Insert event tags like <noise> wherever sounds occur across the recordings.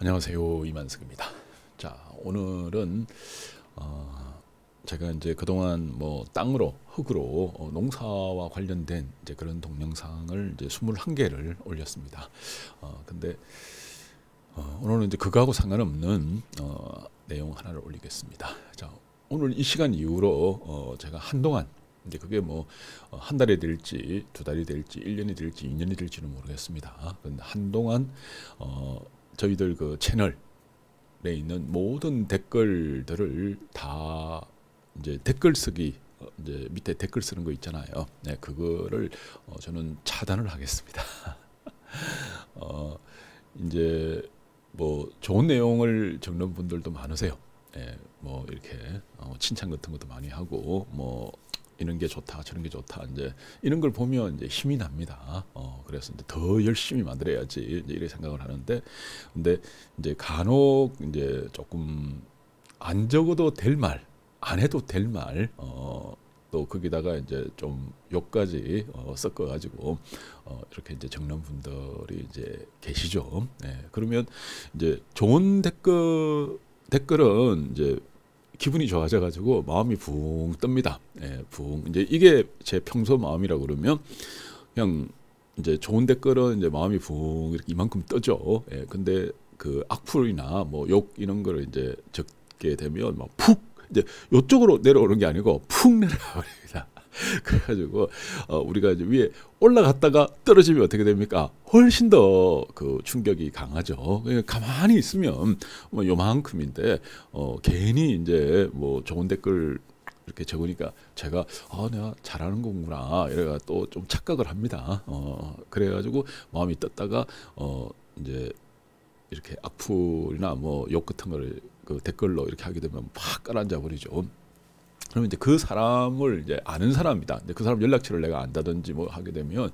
안녕하세요 이만석입니다. 자 오늘은 어, 제가 이제 그동안 뭐 땅으로 흙으로 어, 농사와 관련된 이제 그런 동영상을 이제 21개를 올렸습니다. 어, 근데 어, 오늘은 이제 그거하고 상관없는 어, 내용 하나를 올리겠습니다. 자 오늘 이 시간 이후로 어, 제가 한동안 이제 그게 뭐한 어, 달이 될지 두 달이 될지 1년이 될지 2년이 될지는 모르겠습니다. 근데 한동안 어 저희들 그 채널에 있는 모든 댓글들을 다 이제 댓글 쓰기 어, 이제 밑에 댓글 쓰는 거 있잖아요. 네, 그거를 어, 저는 차단을 하겠습니다. <laughs> 어, 이제 뭐 좋은 내용을 적는 분들도 많으세요. 예, 뭐 이렇게 어, 칭찬 같은 것도 많이 하고 뭐 이런 게 좋다, 저런 게 좋다. 이제 이런 걸 보면 이제 힘이 납니다. 어, 그래서 이제 더 열심히 만들어야지 이제 이런 생각을 하는데, 근데 이제 간혹 이제 조금 안 적어도 될 말, 안 해도 될 말, 어, 또 거기다가 이제 좀 욕까지 어, 섞어가지고 어, 이렇게 이제 적는 분들이 이제 계시죠. 네, 그러면 이제 좋은 댓글 댓글은 이제 기분이 좋아져가지고 마음이 붕 뜹니다. 예, 붕 이제 이게 제 평소 마음이라 그러면 그냥 이제 좋은 댓글은 이제 마음이 붕 이렇게 이만큼 떠죠 예, 근데 그 악플이나 뭐 욕 이런 거를 이제 적게 되면 막 푹 이제 요쪽으로 내려오는 게 아니고 푹내려가버립니다 <laughs> 그래가지고 어, 우리가 이제 위에 올라갔다가 떨어지면 어떻게 됩니까? 훨씬 더 그 충격이 강하죠. 예, 가만히 있으면 뭐 요만큼인데 어, 괜히 이제 뭐 좋은 댓글 이렇게 적으니까 제가 아 내가 잘하는 거구나 이래가 또 좀 착각을 합니다. 어, 그래가지고 마음이 떴다가 어, 이제 이렇게 악플이나 뭐 욕 같은 걸그 댓글로 이렇게 하게 되면 팍 깔아앉아 버리죠. 그러면 이제 그 사람을 이제 아는 사람이다. 근데 그 사람 연락처를 내가 안다든지 뭐 하게 되면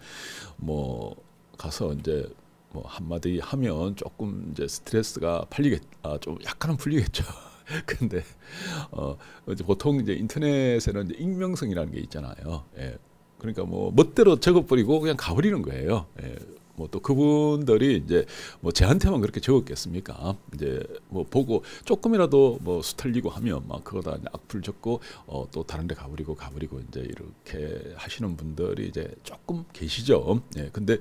뭐 가서 이제 뭐 한마디 하면 조금 이제 스트레스가 팔리겠, 아, 좀 약간은 풀리겠죠. <laughs> 근데 어 이제 보통 이제 인터넷에는 이제 익명성이라는 게 있잖아요. 예. 그러니까 뭐 멋대로 적어버리고 그냥 가버리는 거예요. 예. 뭐또 그분들이 이제 뭐 제한테만 그렇게 적었겠습니까? 이제 뭐 보고 조금이라도 뭐 수틀리고 하면 막 그거다 악플 적고 어 또 다른데 가버리고 가버리고 이제 이렇게 하시는 분들이 이제 조금 계시죠. 예. 근데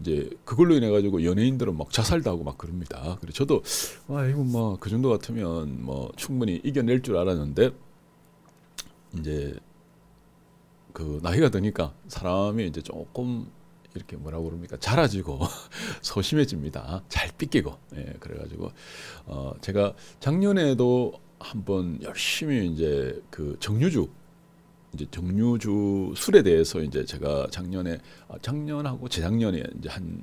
이제 그걸로 인해 가지고 연예인들은 막 자살도 하고 막 그럽니다. 그래 저도 아 이거 뭐그 정도 같으면 뭐 충분히 이겨낼 줄 알았는데 이제 그 나이가 드니까 사람이 이제 조금 이렇게 뭐라고 그럽니까 자라지고 <laughs> 소심해집니다. 잘 삐끼고 예, 그래가지고 어, 제가 작년에도 한번 열심히 이제 그 정류주 이제 정류주 술에 대해서 이제 제가 작년에 아, 작년하고 재작년에 이제 한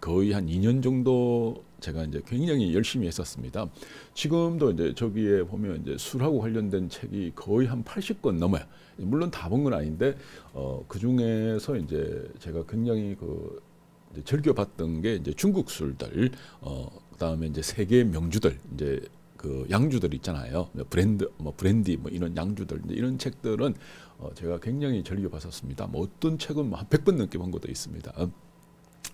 거의 한 2년 정도 제가 이제 굉장히 열심히 했었습니다. 지금도 이제 저기에 보면 이제 술하고 관련된 책이 거의 한 80권 넘어요. 물론 다 본 건 아닌데 어, 그 중에서 이제 제가 굉장히 그 즐겨봤던 게 이제 중국 술들, 어, 그다음에 이제 세계 명주들, 이제 그 양주들 있잖아요. 뭐 브랜드 뭐 브랜디 뭐 이런 양주들 이런 책들은 어 제가 굉장히 즐겨 봤었습니다. 뭐 어떤 책은 뭐 한 100번 넘게 본 것도 있습니다.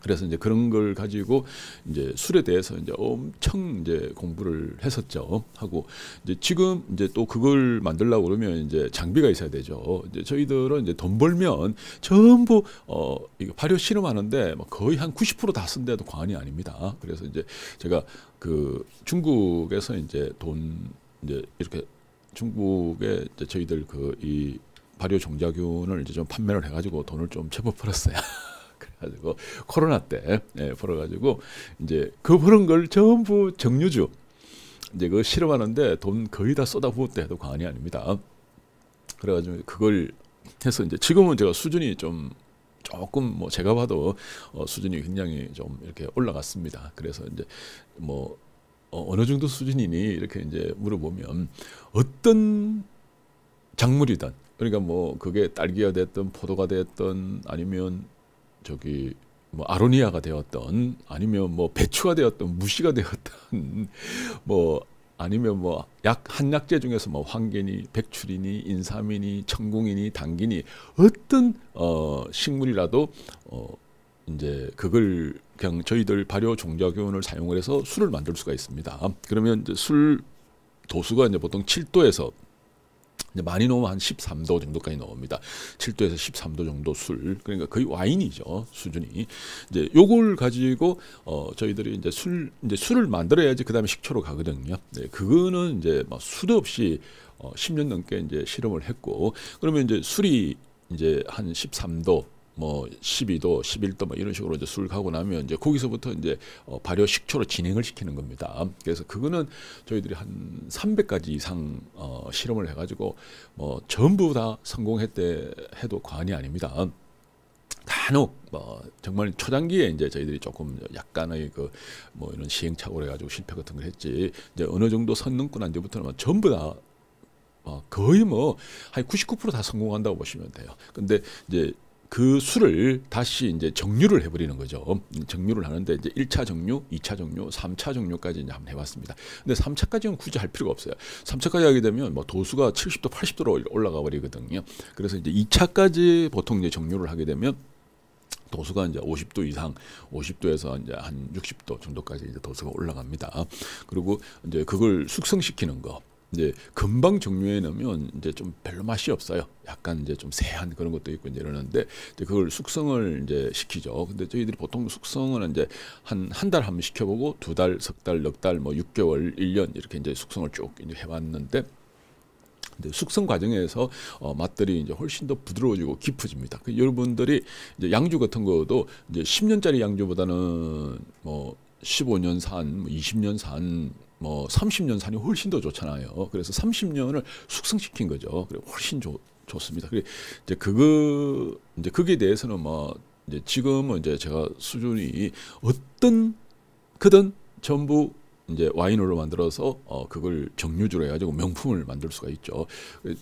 그래서 이제 그런 걸 가지고 이제 술에 대해서 이제 엄청 이제 공부를 했었죠. 하고 이제 지금 이제 또 그걸 만들려고 그러면 이제 장비가 있어야 되죠. 이제 저희들은 이제 돈 벌면 전부 어 이거 발효 실험하는데 뭐 거의 한 90%다 쓴데도 과언이 아닙니다. 그래서 이제 제가 그 중국에서 이제 돈 이제 이렇게 중국에 이제 저희들 그 이 발효 종자균을 이제 좀 판매를 해가지고 돈을 좀 제법 벌었어요. <laughs> 가지고 코로나 때 예, 벌어가지고 이제 그 벌은 걸 전부 정유주 이제 그 실험하는데 돈 거의 다쏟아부었대 해도 과언이 아닙니다. 그래가지고 그걸 해서 이제 지금은 제가 수준이 좀 조금 뭐 제가 봐도 어, 수준이 굉장히 좀 이렇게 올라갔습니다. 그래서 이제 뭐 어, 느 정도 수준이니 이렇게 이제 물어보면 어떤 작물이든 그러니까 뭐 그게 딸기가 됐든 포도가 됐든 아니면 저기 뭐 아로니아가 되었던 아니면 뭐 배추가 되었던 무시가 되었던 <laughs> 뭐 아니면 뭐 약 한약재 중에서 뭐황계니 백출이니, 인삼이니, 천궁이니 당기니 어떤 어 식물이라도 어 이제 그걸 그냥 저희들 발효 종자교훈을 사용을 해서 술을 만들 수가 있습니다. 그러면 이제 술 도수가 이제 보통 7도에서 이제 많이 넣으면 한 13도 정도까지 넣습니다. 7도에서 13도 정도 술. 그러니까 거의 와인이죠. 수준이. 이제 요걸 가지고 어 저희들이 이제 술 이제 술을 만들어야지 그다음에 식초로 가거든요. 네, 그거는 이제 막 뭐 수도 없이 어 10년 넘게 이제 실험을 했고 그러면 이제 술이 이제 한 13도 뭐 12도, 11도 뭐 이런 식으로 이제 술 가고 나면 이제 거기서부터 이제 어 발효 식초로 진행을 시키는 겁니다. 그래서 그거는 저희들이 한 300가지 이상 어 실험을 해가지고 뭐 전부 다 성공했대 해도 과언이 아닙니다. 단혹뭐 정말 초장기에 이제 저희들이 조금 약간의 그 뭐 이런 시행착오를 해가지고 실패 같은 걸 했지 이제 어느 정도 선능고난 뒤부터는 뭐 전부 다 어, 거의 뭐 한 99%다 성공한다고 보시면 돼요. 근데 이제 그 수를 다시 이제 정류를 해버리는 거죠. 정류를 하는데 이제 1차 정류, 2차 정류, 3차 정류까지 이제 한번 해봤습니다. 근데 3차까지는 굳이 할 필요가 없어요. 3차까지 하게 되면 뭐 도수가 70도, 80도로 올라가 버리거든요. 그래서 이제 2차까지 보통 이제 정류를 하게 되면 도수가 이제 50도 이상, 50도에서 이제 한 60도 정도까지 이제 도수가 올라갑니다. 그리고 이제 그걸 숙성시키는 거, 이제 금방 종료해 놓으면 이제 좀 별로 맛이 없어요. 약간 이제 좀 세한 그런 것도 있고 이제 이러는데 이제 그걸 숙성을 이제 시키죠. 근데 저희들이 보통 숙성을 이제 한 한 달 한번 시켜보고 두 달, 석 달, 넉 달, 뭐 6개월, 1년 이렇게 이제 숙성을 쭉 이제 해봤는데 근데 숙성 과정에서 어, 맛들이 이제 훨씬 더 부드러워지고 깊어집니다. 그 여러분들이 이제 양주 같은 거도 이제 10년짜리 양주보다는 뭐 15년 산, 뭐 20년 산뭐 30년 산이 훨씬 더 좋잖아요. 그래서 30년을 숙성시킨 거죠. 그래 훨씬 좋, 좋습니다. 그래 이제 그거 이제 거기에 대해서는 뭐 이제 지금은 이제 제가 수준이 어떤 그든 전부 이제 와인으로 만들어서 어 그걸 정류주로 해가지고 명품을 만들 수가 있죠.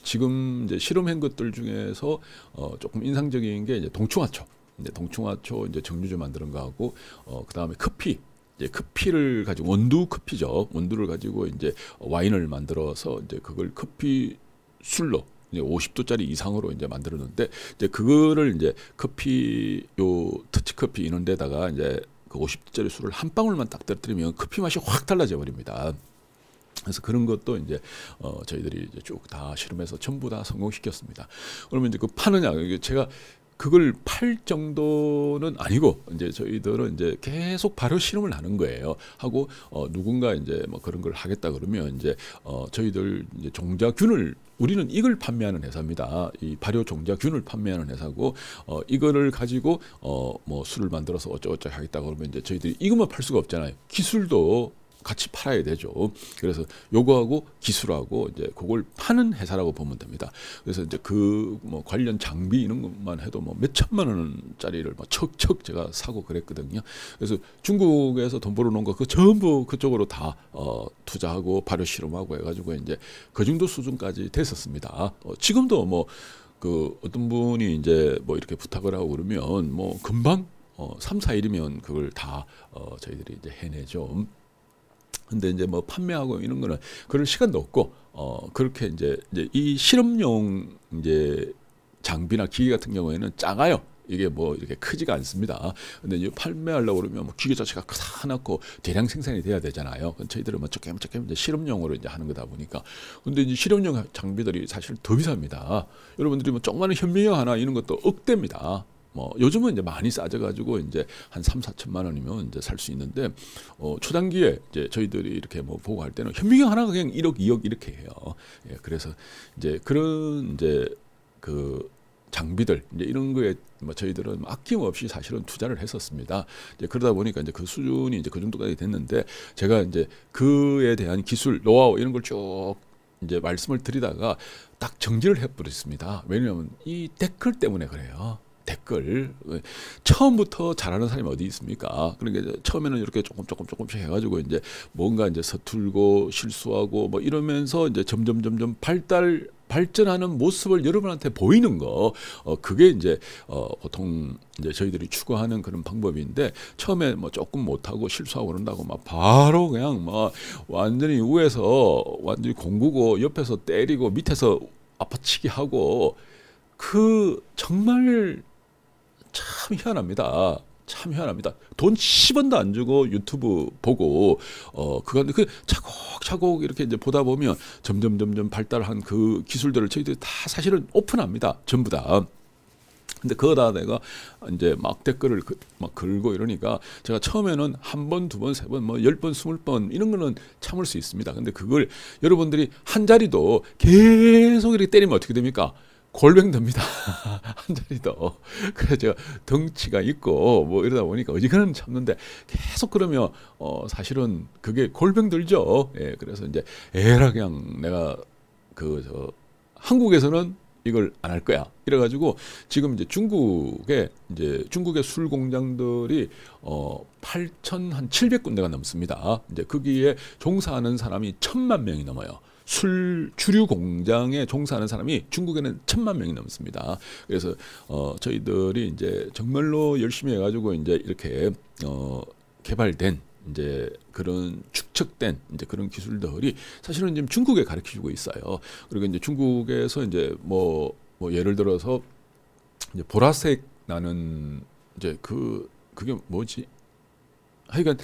지금 이제 실험한 것들 중에서 어 조금 인상적인 게 이제 동충하초. 이제 동충하초 이제 정류주 만드는 거하고 어 그다음에 커피 이제 커피를 가지고 원두 커피죠. 원두를 가지고 이제 와인을 만들어서 이제 그걸 커피 술로 이제 50도짜리 이상으로 이제 만들었는데 이제 그거를 이제 커피 요 터치 커피 이런 데다가 이제 그 50도짜리 술을 한 방울만 딱 떨어뜨리면 커피 맛이 확 달라져 버립니다. 그래서 그런 것도 이제 어 저희들이 이제 쭉 다 실험해서 전부 다 성공시켰습니다. 그러면 이제 그 파느냐? 제가 그걸 팔 정도는 아니고 이제 저희들은 이제 계속 발효 실험을 하는 거예요. 하고 어, 누군가 이제 뭐 그런 걸 하겠다 그러면 이제 어, 저희들 이제 종자균을 우리는 이걸 판매하는 회사입니다. 이 발효 종자균을 판매하는 회사고 어, 이거를 가지고 어, 뭐 술을 만들어서 어쩌고저쩌고 하겠다 그러면 이제 저희들이 이것만 팔 수가 없잖아요. 기술도 같이 팔아야 되죠. 그래서 요거하고 기술하고 이제 그걸 파는 회사라고 보면 됩니다. 그래서 이제 그 뭐 관련 장비 이런 것만 해도 뭐 몇 천만 원짜리를 뭐 척척 제가 사고 그랬거든요. 그래서 중국에서 돈 벌어 놓은 거 그 전부 그쪽으로 다 어, 투자하고 발효 실험하고 해가지고 이제 그 정도 수준까지 됐었습니다. 어, 지금도 뭐 그 어떤 분이 이제 뭐 이렇게 부탁을 하고 그러면 뭐 금방 어, 3, 4일이면 그걸 다 어, 저희들이 이제 해내죠. 근데 이제 뭐 판매하고 이런 거는 그럴 시간도 없고 어 그렇게 이제 이제 이 실험용 이제 장비나 기계 같은 경우에는 작아요. 이게 뭐 이렇게 크지가 않습니다. 근데 이제 판매하려고 그러면 뭐 기계 자체가 크다랗고 대량 생산이 돼야 되잖아요. 저희들은 뭐 조금 조금 이제 실험용으로 이제 하는 거다 보니까. 근데 이제 실험용 장비들이 사실 더 비쌉니다. 여러분들이 뭐 조그마한 현미경 하나 이런 것도 억대입니다. 뭐 요즘은 이제 많이 싸져가지고 이제 한 3, 4천만 원이면 이제 살 수 있는데 어 초단기에 이제 저희들이 이렇게 뭐 보고 할 때는 현미경 하나가 그냥 1억2억 이렇게 해요. 예, 그래서 이제 그런 이제 그 장비들 이제 이런 거에 뭐 저희들은 아낌없이 사실은 투자를 했었습니다. 이제 그러다 보니까 이제 그 수준이 이제 그 정도까지 됐는데 제가 이제 그에 대한 기술 노하우 이런 걸 쭉 이제 말씀을 드리다가 딱 정지를 해버렸습니다. 왜냐하면 이 댓글 때문에 그래요. 댓글 처음부터 잘하는 사람이 어디 있습니까? 그러니까 처음에는 이렇게 조금 조금 조금씩 해가지고 이제 뭔가 이제 서툴고 실수하고 뭐 이러면서 이제 점점 점점 발달 발전하는 모습을 여러분한테 보이는 거, 어, 그게 이제 어, 보통 이제 저희들이 추구하는 그런 방법인데 처음에 뭐 조금 못하고 실수하고 그런다고 막 바로 그냥 막 뭐 완전히 위에서 완전히 공구고 옆에서 때리고 밑에서 아파치기 하고 그 정말 참 희한합니다. 참 희한합니다. 돈 10원도 안 주고 유튜브 보고 어 그건 그 차곡차곡 이렇게 이제 보다 보면 점점 점점 발달한 그 기술들을 저희들이 다 사실은 오픈합니다. 전부 다. 근데 그거다 내가 이제 막 댓글을 그, 막긁고 이러니까 제가 처음에는 한 번, 두 번, 세 번, 뭐 열 번, 스물 번 이런 거는 참을 수 있습니다. 근데 그걸 여러분들이 한 자리도 계속 이렇게 때리면 어떻게 됩니까? 골뱅됩니다한 <laughs> 자리 더. 그래서 덩치가 있고 뭐 이러다 보니까 어지간하 참는데 계속 그러면 어 사실은 그게 골뱅들죠. 예, 그래서 이제 에라 그냥 내가 그 저 한국에서는 이걸 안 할 거야. 이래가지고 지금 이제 중국에 이제 중국의 술 공장들이 어 8천 한 700군데가 넘습니다. 이제 거기에 종사하는 사람이 천만 명이 넘어요. 술 주류 공장에 종사하는 사람이 중국에는 천만 명이 넘습니다. 그래서 어 저희들이 이제 정말로 열심히 해가지고 이제 이렇게 어 개발된 이제 그런 축적된 이제 그런 기술들이 사실은 지금 중국에 가르치고 있어요. 그리고 이제 중국에서 이제 뭐, 뭐 예를 들어서 이제 보라색 나는 이제 그 그게 뭐지? 하여간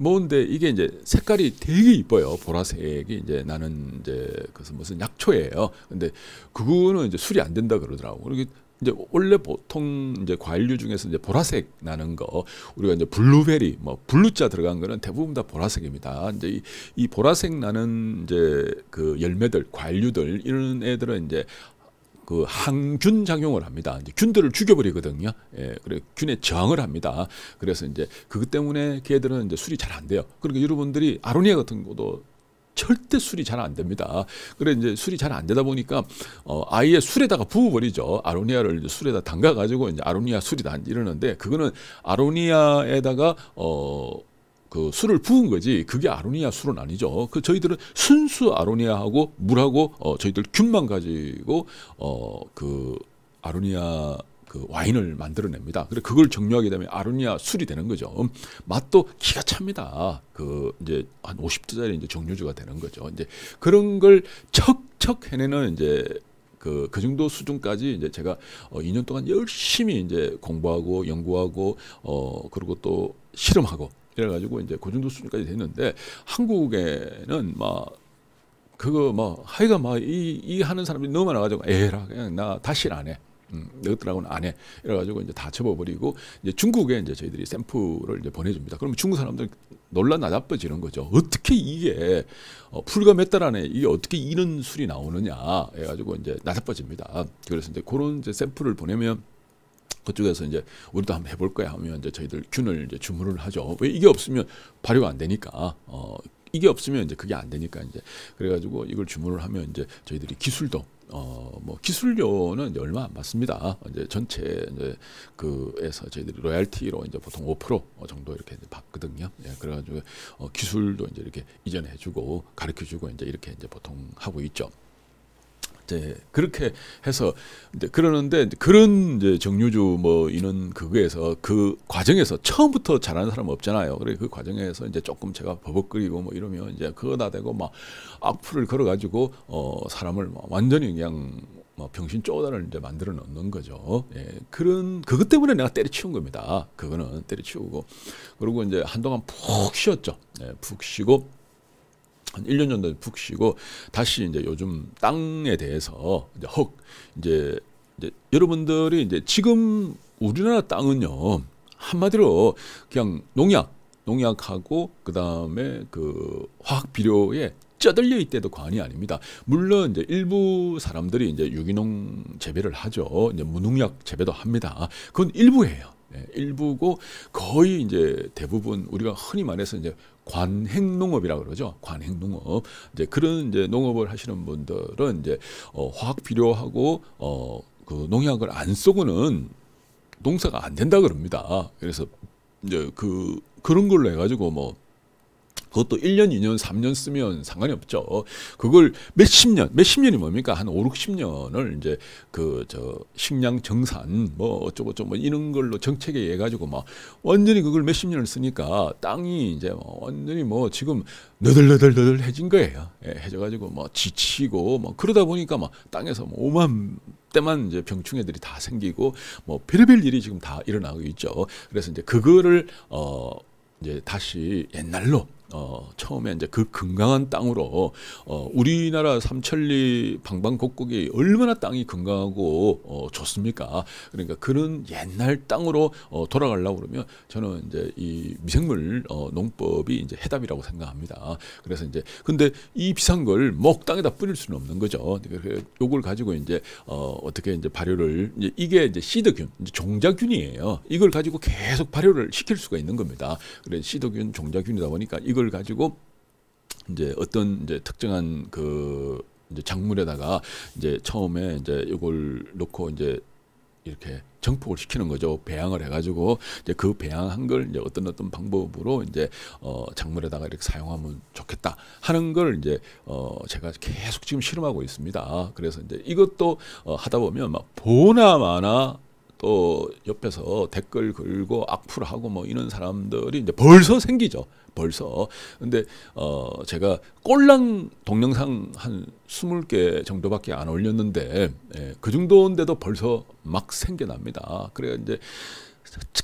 뭔데 이게 이제 색깔이 되게 이뻐요. 보라색이 이제 나는 이제 그것은 무슨 약초예요. 근데 그거는 이제 술이 안 된다 그러더라고. 그러게 이제 원래 보통 이제 과일류 중에서 이제 보라색 나는 거 우리가 이제 블루베리 뭐 블루자 들어간 거는 대부분 다 보라색입니다. 이제 이, 이 보라색 나는 이제 그 열매들 과일류들 이런 애들은 이제 그 항균 작용을 합니다. 이제 균들을 죽여버리거든요. 예, 그래 균에 저항을 합니다. 그래서 이제 그것 때문에 걔들은 이제 술이 잘 안 돼요. 그러니까 여러분들이 아로니아 같은 것도 절대 술이 잘 안 됩니다. 그래 이제 술이 잘 안 되다 보니까 어, 아예 술에다가 부어버리죠. 아로니아를 술에다 담가 가지고 이제 아로니아 술이다 이러는데 그거는 아로니아에다가 어그 술을 부은 거지 그게 아로니아 술은 아니죠. 그 저희들은 순수 아로니아하고 물하고 어 저희들 균만 가지고 어 그 아로니아 그 와인을 만들어냅니다. 그래 그걸 정류하게 되면 아로니아 술이 되는 거죠. 음, 맛도 기가 찹니다. 그 이제 한 50도짜리 이제 정류주가 되는 거죠. 이제 그런 걸 척척 해내는 이제 그, 그 정도 수준까지 이제 제가 어, 2년 동안 열심히 이제 공부하고 연구하고 어, 그리고 또 실험하고 이래가지고 이제 고중도 그 수준까지 됐는데 한국에는 막 그거 뭐 하여간 막이 이 하는 사람들이 너무 많아가지고 에라 그냥 나 다시는 안 해. 음, 너희들하고는 안 해. 이래가지고 이제 다 접어버리고 이제 중국에 이제 저희들이 샘플을 이제 보내줍니다. 그러면 중국 사람들 놀란나빠지는 거죠. 어떻게 이게 어, 불과 몇 달 안에 이게 어떻게 이런 술이 나오느냐 해가지고 이제 나빠집니다 그래서 이제 그런 이제 샘플을 보내면 그쪽에서 이제 우리도 한번 해볼 거야 하면 이제 저희들 균을 이제 주문을 하죠. 왜 이게 없으면 발효가 안 되니까 어 이게 없으면 이제 그게 안 되니까 이제 그래가지고 이걸 주문을 하면 이제 저희들이 기술도 어 뭐 기술료는 이제 얼마 안 받습니다. 이제 전체 이제 그에서 저희들이 로얄티로 이제 보통 5% 정도 이렇게 받거든요. 예, 그래가지고 어 기술도 이제 이렇게 이전해주고 가르쳐주고 이제 이렇게 이제 보통 하고 있죠. 네, 그렇게 해서 그러는데 그런 이제 정유주뭐 이런 그거에서 그 과정에서 처음부터 잘하는 사람 없잖아요. 그래 그 과정에서 이제 조금 제가 버벅거리고 뭐 이러면 이제 그거다 되고 막 악플을 걸어가지고 어 사람을 뭐 완전히 그냥 뭐 병신 쪼다를 이제 만들어 놓는 거죠. 예, 그런 그것 때문에 내가 때려치운 겁니다. 그거는 때려치우고 그리고 이제 한동안 푹 쉬었죠. 예, 푹 쉬고 한 1년 정도 푹 쉬고 다시 이제 요즘 땅에 대해서 이제 헉 이제, 이제 여러분들이 이제 지금 우리나라 땅은요 한마디로 그냥 농약 농약하고 그다음에 그 화학 비료에 쩌들려 있대도 과언이 아닙니다. 물론 이제 일부 사람들이 이제 유기농 재배를 하죠. 이제 무농약 재배도 합니다. 그건 일부예요. 예, 일부고 거의 이제 대부분 우리가 흔히 말해서 이제 관행농업이라고 그러죠. 관행농업. 이제 그런 이제 농업을 하시는 분들은 이제 어, 화학 비료하고 어, 그 농약을 안 쓰고는 농사가 안 된다 그럽니다. 그래서 이제 그 그런 걸로 해가지고 뭐 그것도 1년, 2년, 3년 쓰면 상관이 없죠. 그걸 몇십 년, 몇십 년이 뭡니까? 한 5, 60년을 이제 그 저 식량 정산 뭐어쩌고저뭐 이런 걸로 정책에 의해 가지고 막 완전히 그걸 몇십 년을 쓰니까 땅이 이제 뭐 완전히 뭐 지금 너덜너덜너덜해진 거예요. 예, 해져 가지고 뭐 지치고 뭐 그러다 보니까 막 땅에서 뭐 5만 때만 이제 병충해들이 다 생기고 뭐 별의별 일이 지금 다 일어나고 있죠. 그래서 이제 그거를 어 이제 다시 옛날로 어, 처음에 이제 그 건강한 땅으로 어, 우리나라 삼천리 방방곡곡이 얼마나 땅이 건강하고 어, 좋습니까? 그러니까 그런 옛날 땅으로 어, 돌아가려고 그러면 저는 이제 이 미생물 어, 농법이 이제 해답이라고 생각합니다. 그래서 이제 근데 이 비싼 걸먹땅에다 뿌릴 수는 없는 거죠. 그러니까 요걸 가지고 이제 어, 어떻게 이제 발효를 이제 이게 이제 시드균, 이제 종자균이에요. 이걸 가지고 계속 발효를 시킬 수가 있는 겁니다. 그래 시드균, 종자균이다 보니까 이거 이걸 가지고 이제 어떤 이제 특정한 그 이제 작물에다가 이제 처음에 이제 이걸 놓고 이제 이렇게 정폭을 시키는 거죠. 배양을 해가지고 이제 그 배양한 걸 이제 어떤 어떤 방법으로 이제 어 작물에다가 이렇게 사용하면 좋겠다 하는 걸 이제 어 제가 계속 지금 실험하고 있습니다. 그래서 이제 이것도 어 하다 보면 막 보나 마나 또 옆에서 댓글 걸고 악플 하고 뭐 이런 사람들이 이제 벌써 생기죠. 벌써. 근데 어 제가 꼴랑 동영상 한 스물 개 정도밖에 안 올렸는데 예, 그 정도인데도 벌써 막 생겨납니다. 그래 이제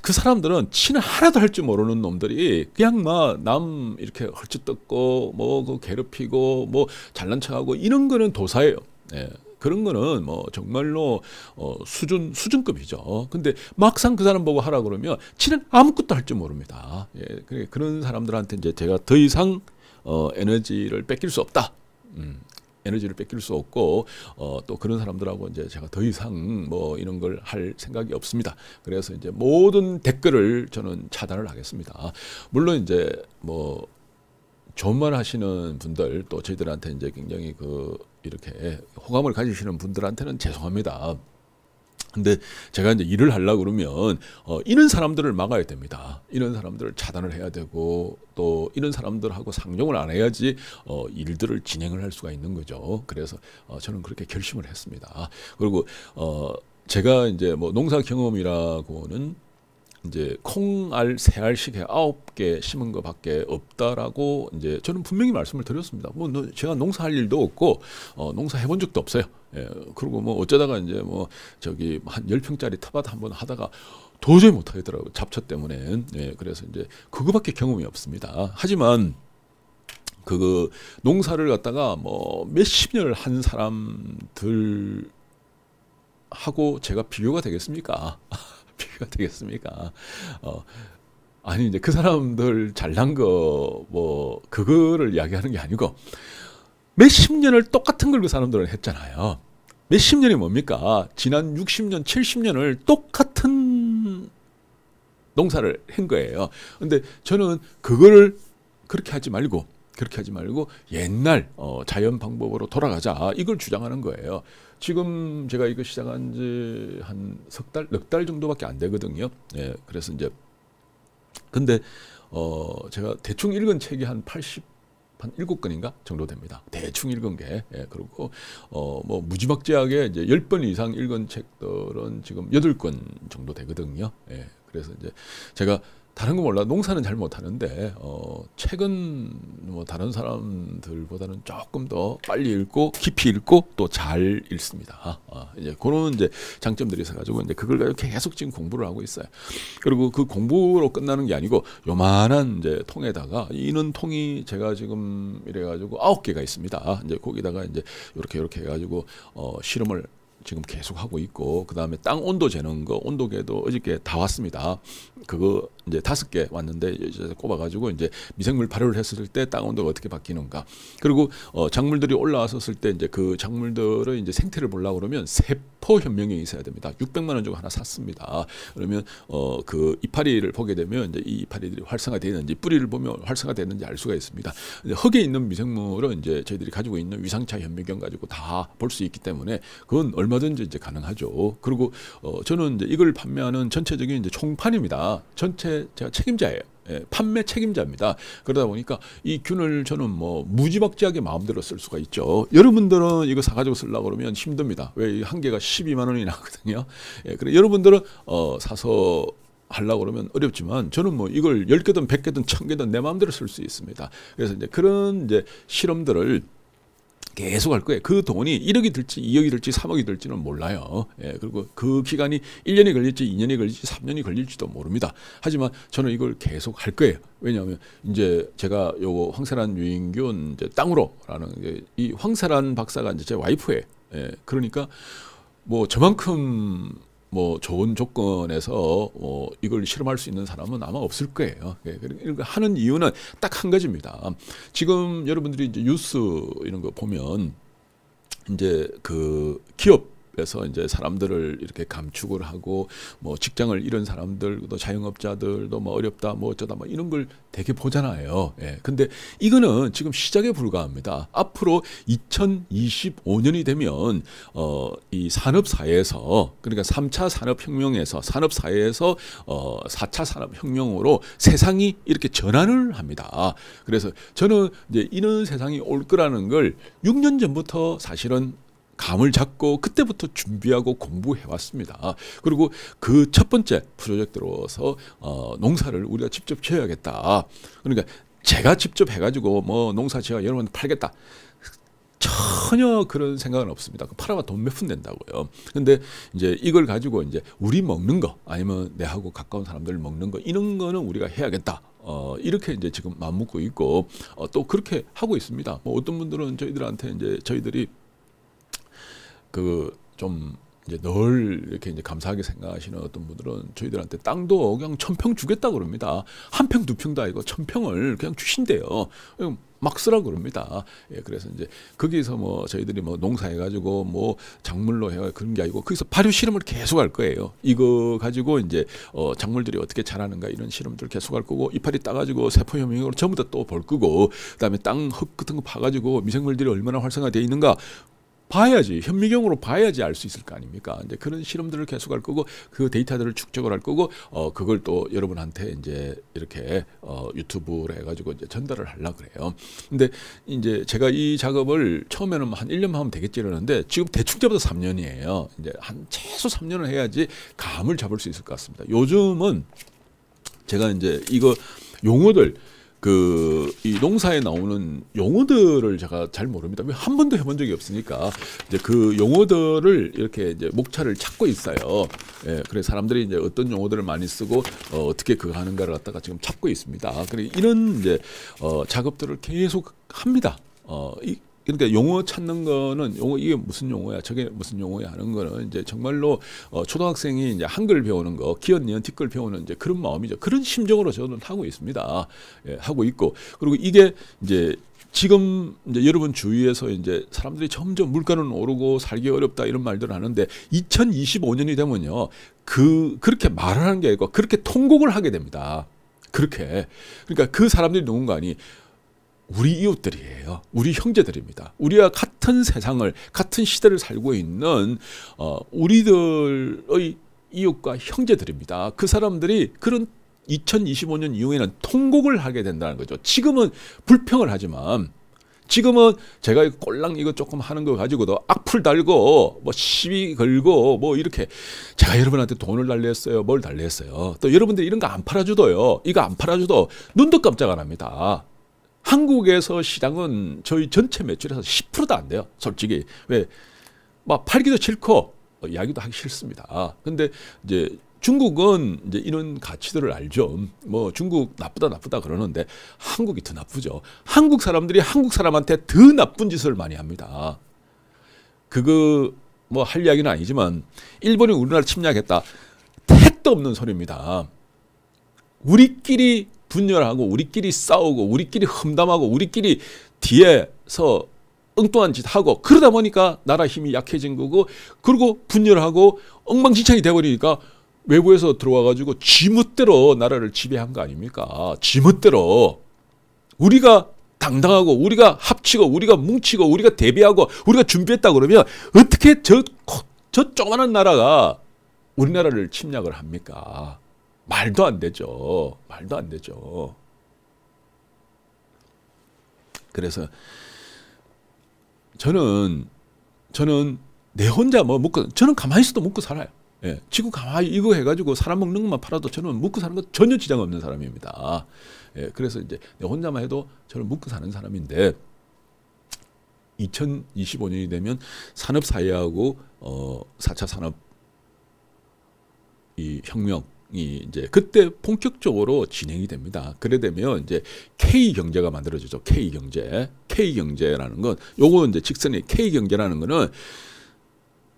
그 사람들은 친을 하나도 할 줄 모르는 놈들이 그냥 막 남 이렇게 헐뜯고 뭐 그 괴롭히고 뭐 잘난 척하고 이런 거는 도사예요. 예. 그런 거는 뭐 정말로 어 수준 수준급이죠. 근데 막상 그 사람 보고 하라 그러면 치는 아무것도 할 줄 모릅니다. 예, 그런 사람들한테 이제 제가 더 이상 어 에너지를 뺏길 수 없다. 음. 에너지를 뺏길 수 없고 어, 또 그런 사람들하고 이제 제가 더 이상 뭐 이런 걸 할 생각이 없습니다. 그래서 이제 모든 댓글을 저는 차단을 하겠습니다. 물론 이제 뭐 조만 하시는 분들 또 저희들한테 이제 굉장히 그 이렇게 호감을 가지시는 분들한테는 죄송합니다. 근데 제가 이제 일을 하려고 그러면 어, 이런 사람들을 막아야 됩니다. 이런 사람들을 차단을 해야 되고 또 이런 사람들하고 상종을 안 해야지 어, 일들을 진행을 할 수가 있는 거죠. 그래서 어, 저는 그렇게 결심을 했습니다. 그리고 어, 제가 이제 뭐 농사 경험이라고는 이제 콩알 세 알씩 해 아홉 개 심은 것밖에 없다라고 이제 저는 분명히 말씀을 드렸습니다. 뭐 제가 농사할 일도 없고 어, 농사 해본 적도 없어요. 예, 그리고 뭐 어쩌다가 이제 뭐 저기 한 열 평짜리 텃밭 한 번 하다가 도저히 못 하겠더라고요. 잡초 때문에. 예, 그래서 이제 그거밖에 경험이 없습니다. 하지만 그 농사를 갖다가 뭐 몇십 년을 한 사람들 하고 제가 비교가 되겠습니까? 이해가 되겠습니까? 어, 아니 이제 그 사람들 잘난 거 뭐 그거를 이야기하는 게 아니고 몇 십 년을 똑같은 걸 그 사람들은 했잖아요. 몇 십 년이 뭡니까? 지난 60년, 70년을 똑같은 농사를 한 거예요. 근데 저는 그거를 그렇게 하지 말고 그렇게 하지 말고 옛날 어, 자연 방법으로 돌아가자 이걸 주장하는 거예요. 지금 제가 이거 시작한 지 한 석 달, 넉 달 정도밖에 안 되거든요. 예, 그래서 이제 근데 어, 제가 대충 읽은 책이 한 80. 한 일곱 건인가 정도 됩니다. 대충 읽은 게. 예, 그리고, 어, 뭐, 무지막지하게 이제 열번 이상 읽은 책들은 지금 여덟 권 정도 되거든요. 예, 그래서 이제 제가 다른 거 몰라 농사는 잘 못하는데 어, 책은 뭐 다른 사람들보다는 조금 더 빨리 읽고 깊이 읽고 또 잘 읽습니다. 아, 아, 이제 그런 이제 장점들이 있어가지고 이제 그걸 가지고 계속 지금 공부를 하고 있어요. 그리고 그 공부로 끝나는 게 아니고 요만한 이제 통에다가 이는 통이 제가 지금 이래가지고 아홉 개가 있습니다. 아, 이제 거기다가 이제 이렇게 이렇게 해가지고 어, 실험을 지금 계속 하고 있고 그 다음에 땅 온도 재는 거 온도계도 어저께 다 왔습니다. 그거 이제 다섯 개 왔는데 이제 꼽아가지고 이제 미생물 발효를 했을 때 땅 온도가 어떻게 바뀌는가 그리고 어 작물들이 올라왔었을 때 이제 그 작물들의 이제 생태를 보려고 그러면 세포 현명이 있어야 됩니다. 600만 원 정도 하나 샀습니다. 그러면 어그 이파리를 보게 되면 이제 이 이파리들이 활성화되는지 뿌리를 보면 활성화되는지 알 수가 있습니다. 흙에 있는 미생물은 이제 저희들이 가지고 있는 위상차 현미경 가지고 다 볼 수 있기 때문에 그건 얼마든지 이제 가능하죠. 그리고 어 저는 이제 이걸 판매하는 전체적인 이제 총판입니다. 전체 제가 책임자예요. 예, 판매 책임자입니다. 그러다 보니까 이 균을 저는 뭐 무지막지하게 마음대로 쓸 수가 있죠. 여러분들은 이거 사가지고 쓰려고 그러면 힘듭니다. 왜 한 개가 12만 원이 나거든요. 예, 그래 여러분들은 어, 사서 하려고 그러면 어렵지만 저는 뭐 이걸 10개든 100개든 1000개든 내 마음대로 쓸 수 있습니다. 그래서 이제 그런 이제 실험들을 계속 할 거예요. 그 돈이 1억이 될지 2억이 될지 3억이 될지는 몰라요. 예, 그리고 그 기간이 1년이 걸릴지 2년이 걸릴지 3년이 걸릴지도 모릅니다. 하지만 저는 이걸 계속 할 거예요. 왜냐하면 이제 제가 요 황세란 유인균 이제 땅으로라는 이 황세란 박사가 이제 제 와이프예요. 예, 그러니까 뭐 저만큼 뭐 좋은 조건에서 뭐 이걸 실험할 수 있는 사람은 아마 없을 거예요. 예, 그러니까 하는 이유는 딱 한 가지입니다. 지금 여러분들이 이제 뉴스 이런 거 보면 이제 그 기업 그래서 이제 사람들을 이렇게 감축을 하고 뭐 직장을 잃은 사람들도 자영업자들도 뭐 어렵다 뭐 어쩌다 뭐 이런 걸 되게 보잖아요. 예. 근데 이거는 지금 시작에 불과합니다. 앞으로 2025년이 되면 어이 산업 사회에서 그러니까 3차 산업 혁명에서 산업 사회에서 어 4차 산업 혁명으로 세상이 이렇게 전환을 합니다. 그래서 저는 이제 이런 세상이 올 거라는 걸 6년 전부터 사실은 감을 잡고 그때부터 준비하고 공부해 왔습니다. 그리고 그 첫 번째 프로젝트로서 어, 농사를 우리가 직접 지어야겠다. 그러니까 제가 직접 해가지고 뭐 농사 지어 여러분 팔겠다. 전혀 그런 생각은 없습니다. 그 팔아봐 돈몇 푼 된다고요. 근데 이제 이걸 가지고 이제 우리 먹는 거 아니면 내하고 가까운 사람들 먹는 거 이런 거는 우리가 해야겠다. 어, 이렇게 이제 지금 맘먹고 있고 어, 또 그렇게 하고 있습니다. 뭐 어떤 분들은 저희들한테 이제 저희들이 그좀 이제 늘 이렇게 이제 감사하게 생각하시는 어떤 분들은 저희들한테 땅도 그냥 천평 주겠다 그럽니다. 한 평, 두 평도 아니고 천평을 그냥 주신대요. 막 쓰라 그럽니다. 예, 그래서 이제 거기서 뭐 저희들이 뭐 농사해가지고 뭐 작물로 해 그런 게 아니고 거기서 발효 실험을 계속 할 거예요. 이거 가지고 이제 어 작물들이 어떻게 자라는가 이런 실험들 계속 할 거고 이파리 따가지고 세포 혐의으로 전부 다 또 볼 거고 그다음에 땅 흙 같은 거 파가지고 미생물들이 얼마나 활성화돼 있는가 봐야지 현미경으로 봐야지 알 수 있을 거 아닙니까? 이제 그런 실험들을 계속할 거고 그 데이터들을 축적을 할 거고 어 그걸 또 여러분한테 이제 이렇게 어 유튜브를 해가지고 이제 전달을 하려 그래요. 근데 이제 제가 이 작업을 처음에는 한 1년만 하면 되겠지 이러는데 지금 대충 잡아도 3년이에요. 이제 한 최소 3년을 해야지 감을 잡을 수 있을 것 같습니다. 요즘은 제가 이제 이거 용어들 그이 농사에 나오는 용어들을 제가 잘 모릅니다. 한 번도 해본 적이 없으니까 이제 그 용어들을 이렇게 이제 목차를 찾고 있어요. 예, 그래 사람들이 이제 어떤 용어들을 많이 쓰고 어, 어 떻게 그거 하는가를 갖다가 지금 찾고 있습니다. 그래 이런 이제 어, 작업들을 계속 합니다. 어, 이, 그러니까 용어 찾는 거는 용어 이게 무슨 용어야 저게 무슨 용어야 하는 거는 이제 정말로 어, 초등학생이 이제 한글 배우는 거기언 니은 티끌 배우는 이제 그런 마음이죠 그런 심정으로 저는 하고 있습니다 예, 하고 있고 그리고 이게 이제 지금 이제 여러분 주위에서 이제 사람들이 점점 물가는 오르고 살기 어렵다 이런 말들을 하는데 2025년이 되면요 그 그렇게 말을 하는 게 아니고 그렇게 통곡을 하게 됩니다 그렇게 그러니까 그 사람들이 누군가 아니 우리 이웃들이에요. 우리 형제들입니다. 우리와 같은 세상을 같은 시대를 살고 있는 어, 우리들의 이웃과 형제들입니다. 그 사람들이 그런 2025년 이후에는 통곡을 하게 된다는 거죠. 지금은 불평을 하지만 지금은 제가 꼴랑 이거 조금 하는 거 가지고도 악플 달고 뭐 시비 걸고 뭐 이렇게 제가 여러분한테 돈을 달랬어요 뭘 달랬어요 또 여러분들이 이런 거 안 팔아주도요 이거 안 팔아주도 눈도 깜짝 안 합니다 한국에서 시장은 저희 전체 매출에서 10%도 안 돼요. 솔직히. 왜? 막 팔기도 싫고 어, 이야기도 하기 싫습니다. 근데 이제 중국은 이제 이런 가치들을 알죠. 뭐 중국 나쁘다 나쁘다 그러는데 한국이 더 나쁘죠. 한국 사람들이 한국 사람한테 더 나쁜 짓을 많이 합니다. 그거 뭐 할 이야기는 아니지만 일본이 우리나라 침략했다. 택도 없는 소리입니다. 우리끼리 분열하고 우리끼리 싸우고 우리끼리 험담하고 우리끼리 뒤에서 엉뚱한 짓 하고 그러다 보니까 나라 힘이 약해진 거고 그리고 분열하고 엉망진창이 돼버리니까 외부에서 들어와가지고 지멋대로 나라를 지배한 거 아닙니까? 지멋대로 우리가 당당하고 우리가 합치고 우리가 뭉치고 우리가 대비하고 우리가 준비했다 그러면 어떻게 저, 저조그만한 나라가 우리나라를 침략을 합니까? 말도 안 되죠. 말도 안 되죠. 그래서 저는 저는 내 혼자 뭐 먹고 저는 가만히 있어도 먹고 살아요. 예, 지구 가만히 이거 해가지고 사람 먹는 것만 팔아도 저는 먹고 사는 거 전혀 지장 없는 사람입니다. 예, 그래서 이제 내 혼자만 해도 저는 먹고 사는 사람인데 2025년이 되면 산업 사회하고 어, 4차 산업 이 혁명 이제 그때 본격적으로 진행이 됩니다. 그래 되면 이제 K 경제가 만들어지죠. K 경제. K 경제라는 건 요거 이제 직선의 K 경제라는 거는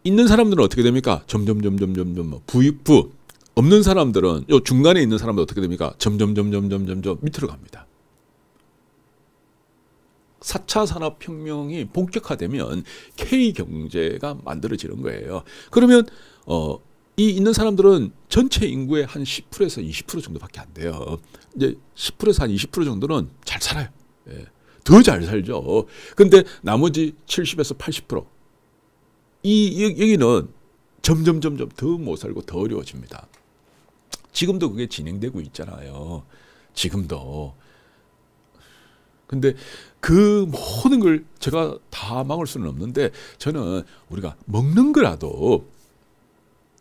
있는 사람들은 어떻게 됩니까? 점점 점점 점점 뭐 부부 없는 사람들은 요 중간에 있는 사람들 어떻게 됩니까? 점점 점점 점점 점 밑으로 갑니다. 4차 산업혁명이 본격화되면 K경제가 만들어지는 거예요. 그러면 어, 이 있는 사람들은 전체 인구의 한 10%에서 20% 정도밖에 안 돼요. 이제 10%에서 한 20% 정도는 잘 살아요. 예. 더잘 살죠. 근데 나머지 70에서 80%. 이 여기는 점점 점점 더 못 살고 더 어려워집니다. 지금도 그게 진행되고 있잖아요. 지금도. 근데 그 모든 걸 제가 다 막을 수는 없는데 저는 우리가 먹는 거라도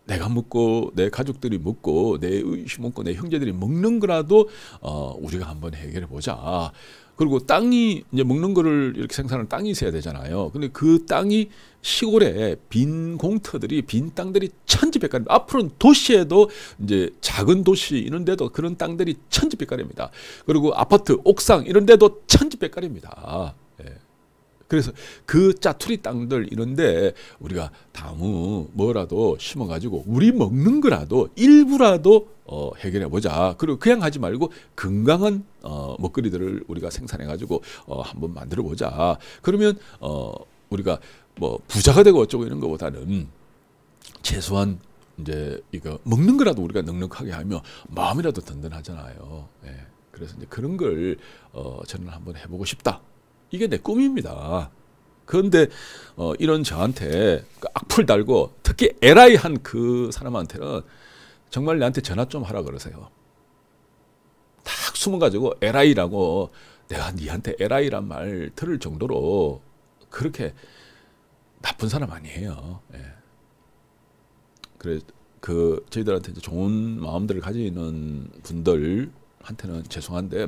내가 먹고 내 가족들이 먹고 내 의식 먹고 내 형제들이 먹는 거라도 어, 우리가 한번 해결해 보자. 그리고 땅이 이제 먹는 거를 이렇게 생산하는 땅이 있어야 되잖아요. 근데 그 땅이 시골에 빈 공터들이 빈 땅들이 천지백가입 앞으로는 도시에도 이제 작은 도시 이런 데도 그런 땅들이 천지백가입니다. 그리고 아파트 옥상 이런 데도 천지백가입니다. 그래서 그 짜투리 땅들 이런데 우리가 나무 뭐라도 심어가지고 우리 먹는 거라도 일부라도 어, 해결해 보자. 그리고 그냥 하지 말고 건강한 어, 먹거리들을 우리가 생산해 가지고 어, 한번 만들어 보자. 그러면 어, 우리가 뭐 부자가 되고 어쩌고 이런 것보다는 최소한 이제 이거 먹는 거라도 우리가 능력하게 하면 마음이라도 든든하잖아요. 예. 그래서 이제 그런 걸 어, 저는 한번 해보고 싶다. 이게 내 꿈입니다. 그런데 어, 이런 저한테 그 악플 달고 특히 에라한그 사람한테는 정말 나한테 전화 좀 하라 그러세요. 딱 숨어가지고 에라라고 내가 니한테 에라란말 들을 정도로 그렇게 나쁜 사람 아니에요. 예. 그래 그 저희들한테 좋은 마음들을 가지는 분들한테는 죄송한데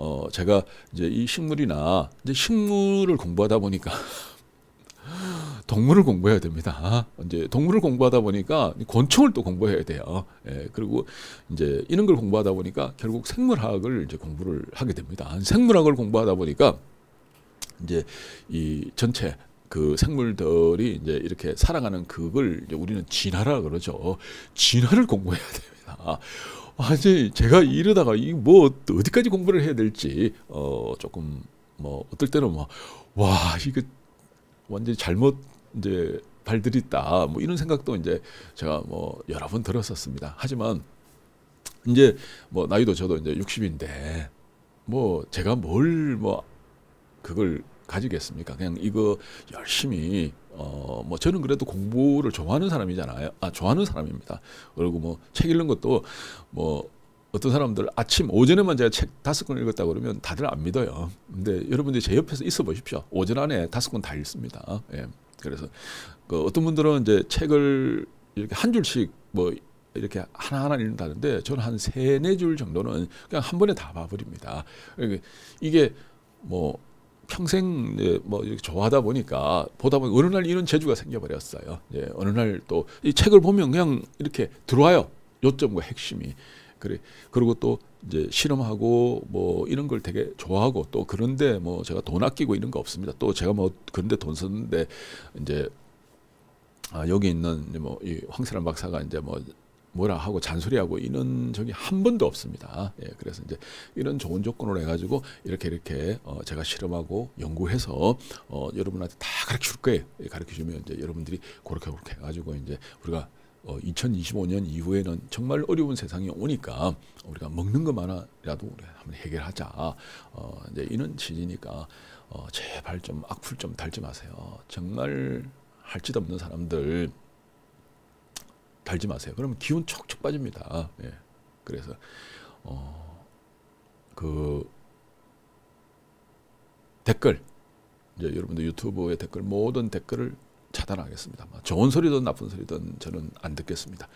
어 제가 이제 이 식물이나 이제 식물을 공부하다 보니까 <laughs> 동물을 공부해야 됩니다. 아, 이제 동물을 공부하다 보니까 곤충을 또 공부해야 돼요. 예, 그리고 이제 이런 걸 공부하다 보니까 결국 생물학을 이제 공부를 하게 됩니다. 생물학을 공부하다 보니까 이제 이 전체 그 생물들이 이제 이렇게 살아가는 그걸 이제 우리는 진화라 그러죠. 진화를 공부해야 됩니다. 아니 제가 이러다가 이 뭐 어디까지 공부를 해야 될지 어 조금 뭐 어떨 때는 뭐 와 이거 완전히 잘못 이제 발들이다 뭐 이런 생각도 이제 제가 뭐 여러 번 들었었습니다. 하지만 이제 뭐 나이도 저도 이제 60인데 뭐 제가 뭘 뭐 그걸 가지겠습니까? 그냥 이거 열심히 어 뭐 저는 그래도 공부를 좋아하는 사람이잖아요. 아 좋아하는 사람입니다. 그리고 뭐 책 읽는 것도 뭐 어떤 사람들 아침 오전에만 제가 책 다섯 권 읽었다 그러면 다들 안 믿어요. 근데 여러분들 제 옆에서 있어 보십시오. 오전 안에 다섯 권 다 읽습니다. 예. 그래서 그 어떤 분들은 이제 책을 이렇게 한 줄씩 뭐 이렇게 하나하나 읽는다는데 저는 한 세 네 줄 정도는 그냥 한 번에 다 봐버립니다. 이게 뭐 평생 예, 뭐 이렇게 좋아하다 보니까 보다 보니 어느 날 이런 재주가 생겨버렸어요. 예, 어느 날 또 이 책을 보면 그냥 이렇게 들어와요. 요점과 핵심이 그래 그리고 또 이제 실험하고 뭐 이런 걸 되게 좋아하고 또 그런데 뭐 제가 돈 아끼고 이런 거 없습니다. 또 제가 뭐 그런데 돈 썼는데 이제 아, 여기 있는 뭐이 황세란 박사가 이제 뭐 뭐라 하고 잔소리하고 이런 적이 한 번도 없습니다. 예, 그래서 이제 이런 좋은 조건으로 해가지고 이렇게 이렇게 어, 제가 실험하고 연구해서 어, 여러분한테 다 가르쳐 줄 거예요. 가르쳐 주면 이제 여러분들이 그렇게 그렇게 해가지고 이제 우리가 어, 2025년 이후에는 정말 어려운 세상이 오니까 우리가 먹는 것만이라도 우리 한번 해결하자. 어, 이제 이런 취지니까 어, 제발 좀 악플 좀 달지 마세요. 정말 할 짓 없는 사람들 달지 마세요. 그러면 기운 촉촉 빠집니다. 예. 그래서 어, 그 댓글 이제 여러분들 유튜브의 댓글 모든 댓글을 차단하겠습니다. 좋은 소리든 나쁜 소리든 저는 안 듣겠습니다.